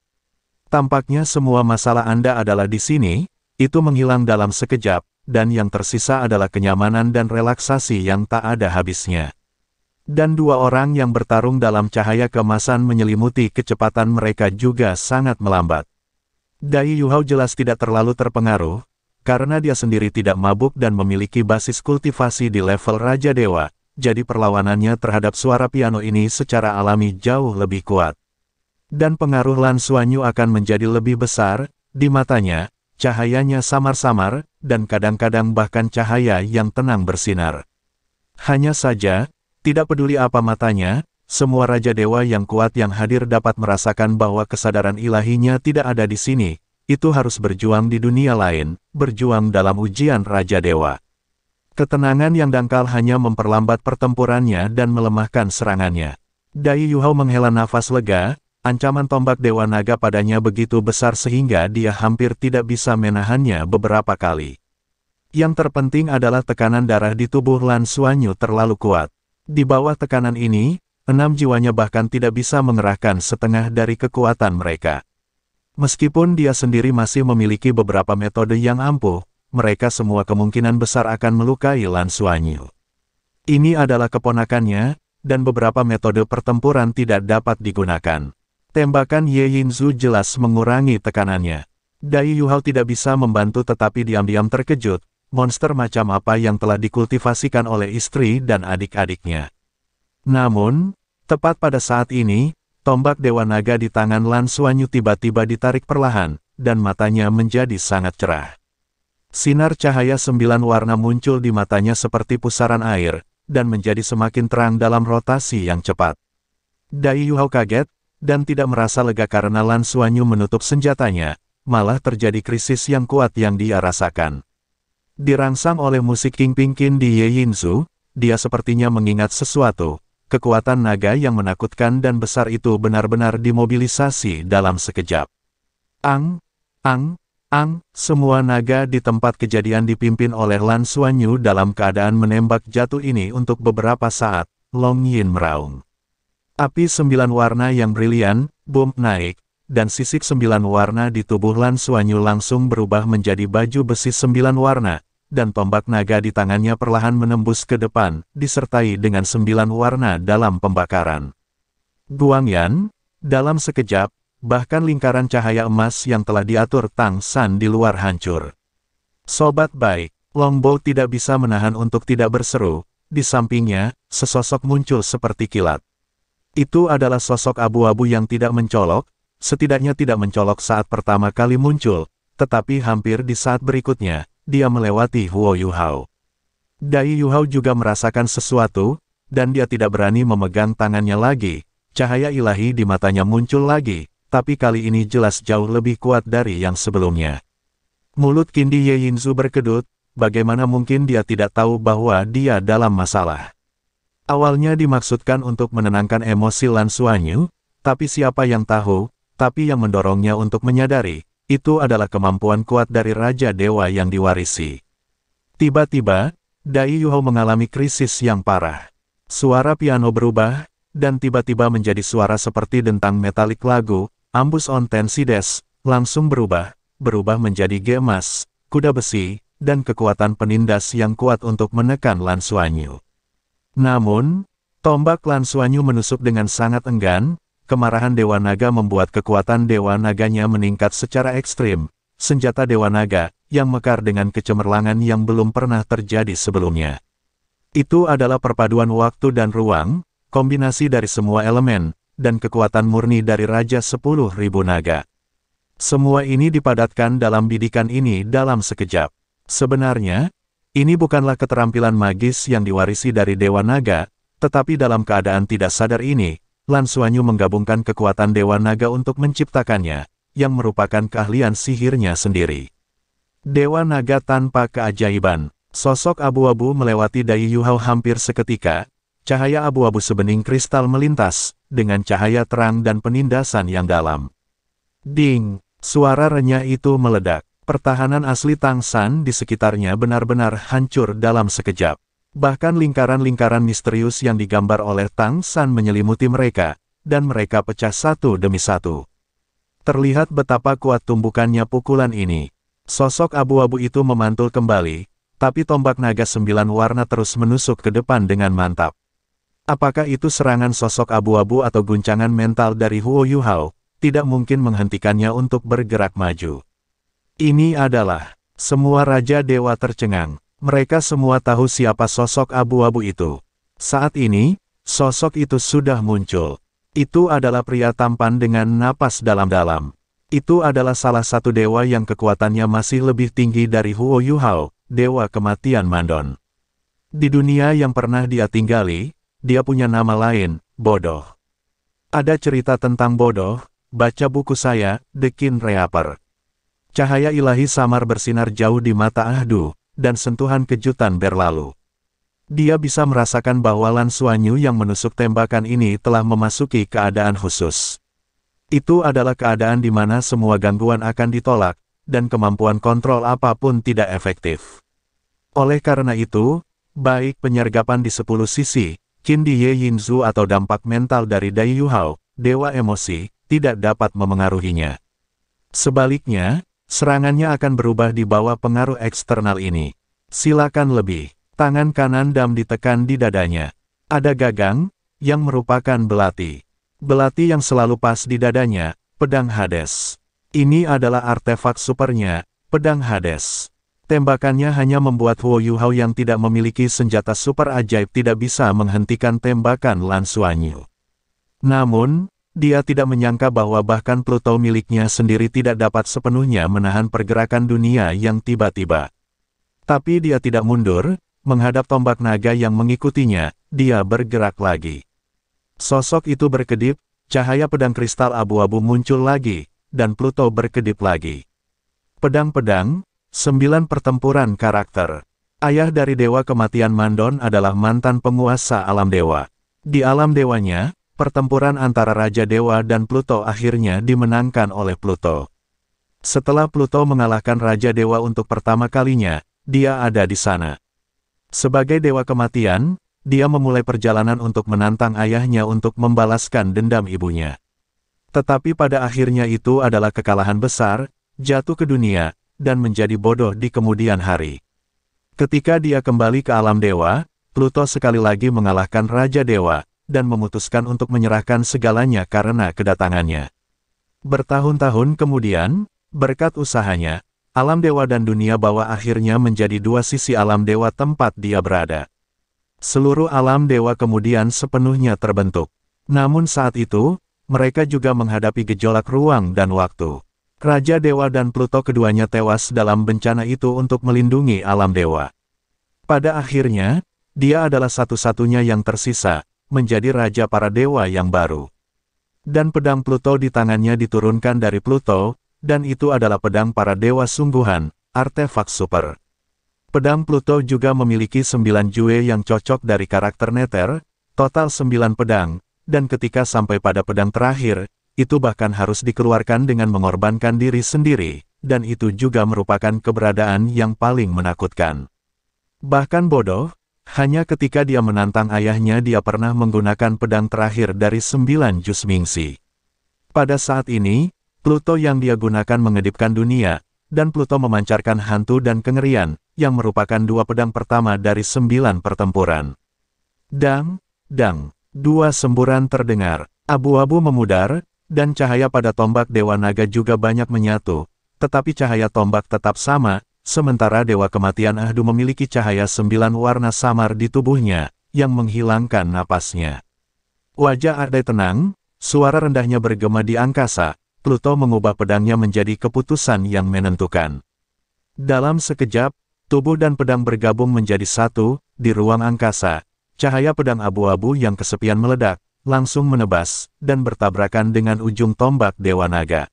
Tampaknya semua masalah Anda adalah di sini, itu menghilang dalam sekejap, dan yang tersisa adalah kenyamanan dan relaksasi yang tak ada habisnya. Dan dua orang yang bertarung dalam cahaya kemasan menyelimuti kecepatan mereka juga sangat melambat. Dai Yuhao jelas tidak terlalu terpengaruh, karena dia sendiri tidak mabuk dan memiliki basis kultivasi di level Raja Dewa, jadi perlawanannya terhadap suara piano ini secara alami jauh lebih kuat. Dan pengaruh Lan Suanyu akan menjadi lebih besar, di matanya, cahayanya samar-samar, dan kadang-kadang bahkan cahaya yang tenang bersinar. Hanya saja, tidak peduli apa matanya, semua Raja Dewa yang kuat yang hadir dapat merasakan bahwa kesadaran ilahinya tidak ada di sini, itu harus berjuang di dunia lain, berjuang dalam ujian Raja Dewa. Ketenangan yang dangkal hanya memperlambat pertempurannya dan melemahkan serangannya. Dai Yuhao menghela nafas lega, Ancaman tombak Dewa Naga padanya begitu besar sehingga dia hampir tidak bisa menahannya beberapa kali. Yang terpenting adalah tekanan darah di tubuh Lan Suanyu terlalu kuat. Di bawah tekanan ini, enam jiwanya bahkan tidak bisa mengerahkan setengah dari kekuatan mereka. Meskipun dia sendiri masih memiliki beberapa metode yang ampuh, mereka semua kemungkinan besar akan melukai Lan Suanyu. Ini adalah keponakannya, dan beberapa metode pertempuran tidak dapat digunakan. Tembakan Ye Yinzu jelas mengurangi tekanannya. Dai Yuhao tidak bisa membantu tetapi diam-diam terkejut, monster macam apa yang telah dikultivasikan oleh istri dan adik-adiknya. Namun, tepat pada saat ini, tombak Dewa Naga di tangan Lan Suanyu tiba-tiba ditarik perlahan, dan matanya menjadi sangat cerah. Sinar cahaya sembilan warna muncul di matanya seperti pusaran air, dan menjadi semakin terang dalam rotasi yang cepat. Dai Yuhao kaget, dan tidak merasa lega karena Lan Suanyu menutup senjatanya, malah terjadi krisis yang kuat yang dia rasakan. Dirangsang oleh musik King Pingkin di Ye Yinzu, dia sepertinya mengingat sesuatu, kekuatan naga yang menakutkan dan besar itu benar-benar dimobilisasi dalam sekejap. Ang, ang, ang, semua naga di tempat kejadian dipimpin oleh Lan Suanyu dalam keadaan menembak jatuh ini untuk beberapa saat, Long Yin meraung. Api sembilan warna yang brilian, boom naik, dan sisik sembilan warna di tubuh Lan Suanyu langsung berubah menjadi baju besi sembilan warna, dan tombak naga di tangannya perlahan menembus ke depan, disertai dengan sembilan warna dalam pembakaran. Guangyan, dalam sekejap, bahkan lingkaran cahaya emas yang telah diatur Tang San di luar hancur. Sobat baik, Longbow tidak bisa menahan untuk tidak berseru, di sampingnya, sesosok muncul seperti kilat. Itu adalah sosok abu-abu yang tidak mencolok, setidaknya tidak mencolok saat pertama kali muncul, tetapi hampir di saat berikutnya, dia melewati Huo Yuhao. Dai Yuhao juga merasakan sesuatu, dan dia tidak berani memegang tangannya lagi, cahaya ilahi di matanya muncul lagi, tapi kali ini jelas jauh lebih kuat dari yang sebelumnya. Mulut Kindi Ye Yinzu berkedut, bagaimana mungkin dia tidak tahu bahwa dia dalam masalah. Awalnya dimaksudkan untuk menenangkan emosi Lan Suanyu, tapi siapa yang tahu, tapi yang mendorongnya untuk menyadari, itu adalah kemampuan kuat dari Raja Dewa yang diwarisi. Tiba-tiba, Dai Yuhou mengalami krisis yang parah. Suara piano berubah, dan tiba-tiba menjadi suara seperti dentang metalik lagu, Ambus on Tensides, langsung berubah, berubah menjadi gemas, kuda besi, dan kekuatan penindas yang kuat untuk menekan Lan Suanyu. Namun, tombak Lansuanyu menusuk dengan sangat enggan, kemarahan Dewa Naga membuat kekuatan Dewa Naganya meningkat secara ekstrim. Senjata Dewa Naga, yang mekar dengan kecemerlangan yang belum pernah terjadi sebelumnya. Itu adalah perpaduan waktu dan ruang, kombinasi dari semua elemen, dan kekuatan murni dari Raja Sepuluh Ribu Naga. Semua ini dipadatkan dalam bidikan ini dalam sekejap. Sebenarnya, ini bukanlah keterampilan magis yang diwarisi dari Dewa Naga, tetapi dalam keadaan tidak sadar ini, Lan Suanyu menggabungkan kekuatan Dewa Naga untuk menciptakannya, yang merupakan keahlian sihirnya sendiri. Dewa Naga tanpa keajaiban, sosok abu-abu melewati Dai Yuhao hampir seketika, cahaya abu-abu sebening kristal melintas, dengan cahaya terang dan penindasan yang dalam. Ding, suara renyah itu meledak. Pertahanan asli Tang San di sekitarnya benar-benar hancur dalam sekejap. Bahkan lingkaran-lingkaran misterius yang digambar oleh Tang San menyelimuti mereka, dan mereka pecah satu demi satu. Terlihat betapa kuat tumbukannya pukulan ini. Sosok abu-abu itu memantul kembali, tapi tombak naga sembilan warna terus menusuk ke depan dengan mantap. Apakah itu serangan sosok abu-abu atau guncangan mental dari Huo Yuhao, tidak mungkin menghentikannya untuk bergerak maju. Ini adalah semua raja dewa tercengang. Mereka semua tahu siapa sosok abu-abu itu. Saat ini, sosok itu sudah muncul. Itu adalah pria tampan dengan napas dalam-dalam. Itu adalah salah satu dewa yang kekuatannya masih lebih tinggi dari Huo Hao, dewa kematian Mandon. Di dunia yang pernah dia tinggali, dia punya nama lain, bodoh. Ada cerita tentang bodoh, baca buku saya, The King Reaper. Cahaya ilahi samar bersinar jauh di mata Ahdu, dan sentuhan kejutan berlalu. Dia bisa merasakan bahwa Lan Suanyu yang menusuk tembakan ini telah memasuki keadaan khusus. Itu adalah keadaan di mana semua gangguan akan ditolak, dan kemampuan kontrol apapun tidak efektif. Oleh karena itu, baik penyergapan di sepuluh sisi, Qin Ye Yinzu atau dampak mental dari Dai Hao, Dewa Emosi, tidak dapat memengaruhinya. Sebaliknya, serangannya akan berubah di bawah pengaruh eksternal ini. Silakan lebih. Tangan kanan Dam ditekan di dadanya. Ada gagang, yang merupakan belati. Belati yang selalu pas di dadanya, pedang Hades. Ini adalah artefak supernya, pedang Hades. Tembakannya hanya membuat Huo Yuhao yang tidak memiliki senjata super ajaib tidak bisa menghentikan tembakan Lan Suanyu. Namun, dia tidak menyangka bahwa bahkan Pluto miliknya sendiri tidak dapat sepenuhnya menahan pergerakan dunia yang tiba-tiba. Tapi dia tidak mundur, menghadap tombak naga yang mengikutinya, dia bergerak lagi. Sosok itu berkedip, cahaya pedang kristal abu-abu muncul lagi, dan Pluto berkedip lagi. Pedang-pedang, sembilan pertempuran karakter. Ayah dari Dewa Kematian Mandon adalah mantan penguasa alam dewa. Di alam dewanya, pertempuran antara Raja Dewa dan Pluto akhirnya dimenangkan oleh Pluto. Setelah Pluto mengalahkan Raja Dewa untuk pertama kalinya, dia ada di sana. Sebagai Dewa Kematian, dia memulai perjalanan untuk menantang ayahnya untuk membalaskan dendam ibunya. Tetapi pada akhirnya itu adalah kekalahan besar, jatuh ke dunia, dan menjadi bodoh di kemudian hari. Ketika dia kembali ke alam dewa, Pluto sekali lagi mengalahkan Raja Dewa, dan memutuskan untuk menyerahkan segalanya karena kedatangannya. Bertahun-tahun kemudian, berkat usahanya, alam dewa dan dunia bawah akhirnya menjadi dua sisi alam dewa tempat dia berada. Seluruh alam dewa kemudian sepenuhnya terbentuk. Namun saat itu, mereka juga menghadapi gejolak ruang dan waktu. Raja Dewa dan Pluto keduanya tewas dalam bencana itu untuk melindungi alam dewa. Pada akhirnya, dia adalah satu-satunya yang tersisa, menjadi raja para dewa yang baru. Dan pedang Pluto di tangannya diturunkan dari Pluto, dan itu adalah pedang para dewa sungguhan, artefak super. Pedang Pluto juga memiliki sembilan jue yang cocok dari karakter Nether, total sembilan pedang, dan ketika sampai pada pedang terakhir, itu bahkan harus dikeluarkan dengan mengorbankan diri sendiri, dan itu juga merupakan keberadaan yang paling menakutkan. Bahkan bodoh, hanya ketika dia menantang ayahnya dia pernah menggunakan pedang terakhir dari sembilan jus mingsi. Pada saat ini, Pluto yang dia gunakan mengedipkan dunia, dan Pluto memancarkan hantu dan kengerian, yang merupakan dua pedang pertama dari sembilan pertempuran. Dang, dang, dua semburan terdengar, abu-abu memudar, dan cahaya pada tombak Dewa Naga juga banyak menyatu, tetapi cahaya tombak tetap sama, Sementara Dewa Kematian Ahdu memiliki cahaya sembilan warna samar di tubuhnya, yang menghilangkan napasnya. Wajah Ardai tenang, suara rendahnya bergema di angkasa, Pluto mengubah pedangnya menjadi keputusan yang menentukan. Dalam sekejap, tubuh dan pedang bergabung menjadi satu, di ruang angkasa, cahaya pedang abu-abu yang kesepian meledak, langsung menebas, dan bertabrakan dengan ujung tombak Dewa Naga.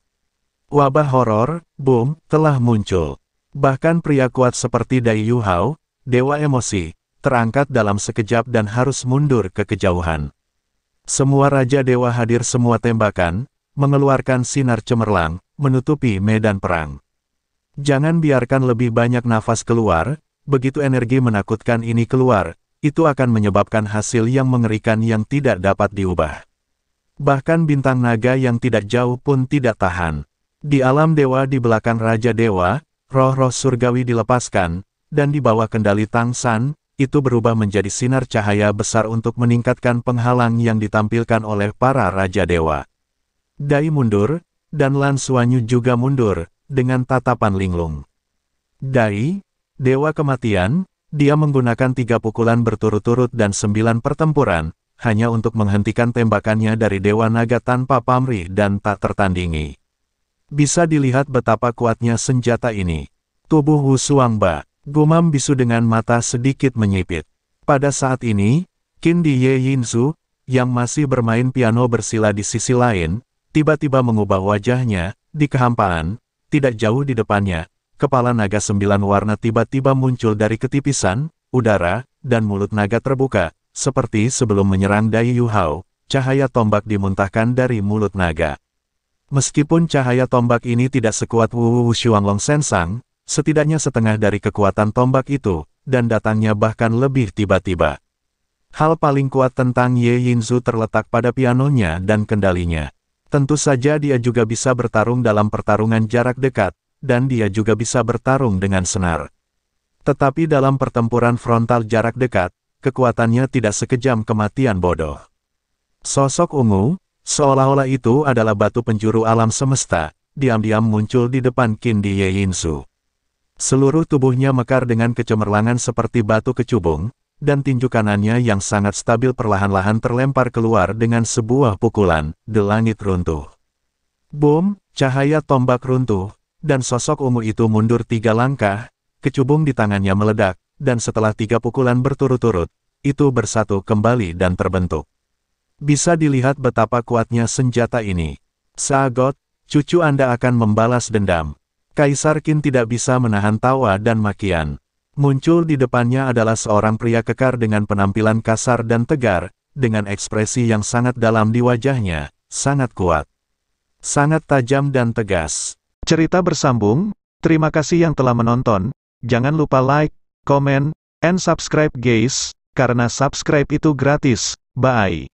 Wabah horor, boom, telah muncul. Bahkan pria kuat seperti Dai Yu Hao, dewa emosi, terangkat dalam sekejap dan harus mundur ke kejauhan. Semua raja dewa hadir semua tembakan, mengeluarkan sinar cemerlang, menutupi medan perang. Jangan biarkan lebih banyak nafas keluar, begitu energi menakutkan ini keluar, itu akan menyebabkan hasil yang mengerikan yang tidak dapat diubah. Bahkan bintang naga yang tidak jauh pun tidak tahan. Di alam dewa di belakang Raja Dewa, roh-roh surgawi dilepaskan, dan di bawah kendali Tang San, itu berubah menjadi sinar cahaya besar untuk meningkatkan penghalang yang ditampilkan oleh para Raja Dewa. Dai mundur, dan Lan Suanyu juga mundur, dengan tatapan linglung. Dai, Dewa Kematian, dia menggunakan tiga pukulan berturut-turut dan sembilan pertempuran, hanya untuk menghentikan tembakannya dari Dewa Naga tanpa pamrih dan tak tertandingi. Bisa dilihat betapa kuatnya senjata ini. Tubuh Hu Suangba, gumam bisu dengan mata sedikit menyipit. Pada saat ini, Qin Di Ye Yinzu, yang masih bermain piano bersila di sisi lain, tiba-tiba mengubah wajahnya, di kehampaan, tidak jauh di depannya, kepala naga sembilan warna tiba-tiba muncul dari ketipisan, udara, dan mulut naga terbuka, seperti sebelum menyerang Dai Yu Hao. cahaya tombak dimuntahkan dari mulut naga. Meskipun cahaya tombak ini tidak sekuat Wu Wu Shuanglong Sensang, setidaknya setengah dari kekuatan tombak itu, dan datangnya bahkan lebih tiba-tiba. Hal paling kuat tentang Ye Yinzu terletak pada pianonya dan kendalinya. Tentu saja dia juga bisa bertarung dalam pertarungan jarak dekat, dan dia juga bisa bertarung dengan senar. Tetapi dalam pertempuran frontal jarak dekat, kekuatannya tidak sekejam kematian bodoh. Sosok ungu, Seolah-olah itu adalah batu penjuru alam semesta, diam-diam muncul di depan Kindi Yinsu. Seluruh tubuhnya mekar dengan kecemerlangan seperti batu kecubung, dan tinju kanannya yang sangat stabil perlahan-lahan terlempar keluar dengan sebuah pukulan, de langit runtuh. Boom, cahaya tombak runtuh, dan sosok ungu itu mundur tiga langkah, kecubung di tangannya meledak, dan setelah tiga pukulan berturut-turut, itu bersatu kembali dan terbentuk. Bisa dilihat betapa kuatnya senjata ini. Sagot, cucu Anda akan membalas dendam. Kaisar Qin tidak bisa menahan tawa dan makian. Muncul di depannya adalah seorang pria kekar dengan penampilan kasar dan tegar, dengan ekspresi yang sangat dalam di wajahnya, sangat kuat, sangat tajam dan tegas. Cerita bersambung, terima kasih yang telah menonton, jangan lupa like, komen, and subscribe guys, karena subscribe itu gratis, bye.